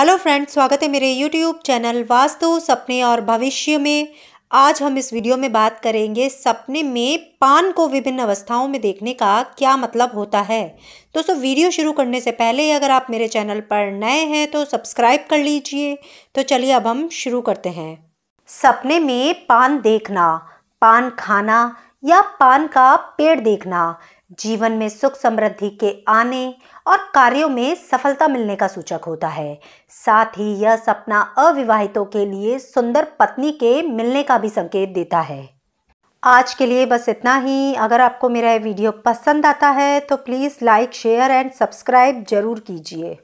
hello friends स्वागत है मेरे यूट्यूब चैनल वास्तु सपने और भविष्य में आज हम इस वीडियो में बात करेंगे सपने में पान को विभिन्न अवस्थाओं में देखने का क्या मतलब होता है दोस्तों वीडियो शुरू करने से पहले अगर आप मेरे चैनल पर नए हैं तो सब्सक्राइब कर लीजिए तो चलिए अब हम शुरू करते हैं सपने में पान देखना पान खाना या पान का पेड़ देखना जीवन में सुख समृद्धि के आने और कार्यों में सफलता मिलने का सूचक होता है साथ ही यह सपना अविवाहितों के लिए सुंदर पत्नी के मिलने का भी संकेत देता है आज के लिए बस इतना ही अगर आपको मेरा वीडियो पसंद आता है तो please like share and subscribe ज़रूर कीजिए